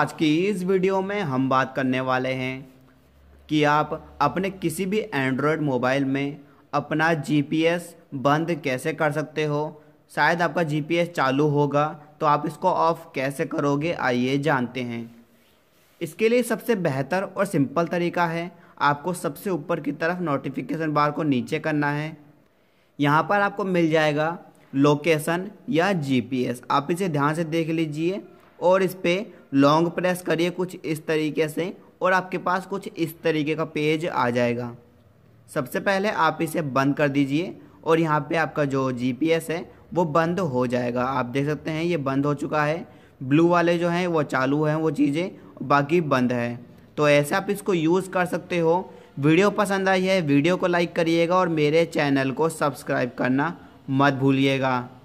आज की इस वीडियो में हम बात करने वाले हैं कि आप अपने किसी भी एंड्रॉयड मोबाइल में अपना जीपीएस बंद कैसे कर सकते हो शायद आपका जीपीएस चालू होगा तो आप इसको ऑफ कैसे करोगे आइए जानते हैं इसके लिए सबसे बेहतर और सिंपल तरीका है आपको सबसे ऊपर की तरफ नोटिफिकेशन बार को नीचे करना है यहाँ पर आपको मिल जाएगा लोकेशन या जीपीएस आप इसे ध्यान से देख लीजिए और इस पर लॉन्ग प्रेस करिए कुछ इस तरीके से और आपके पास कुछ इस तरीके का पेज आ जाएगा सबसे पहले आप इसे बंद कर दीजिए और यहाँ पे आपका जो जीपीएस है वो बंद हो जाएगा आप देख सकते हैं ये बंद हो चुका है ब्लू वाले जो हैं वो चालू हैं वो चीज़ें बाकी बंद है तो ऐसे आप इसको यूज़ कर सकते हो वीडियो पसंद आई है वीडियो को लाइक करिएगा और मेरे चैनल को सब्सक्राइब करना मत भूलिएगा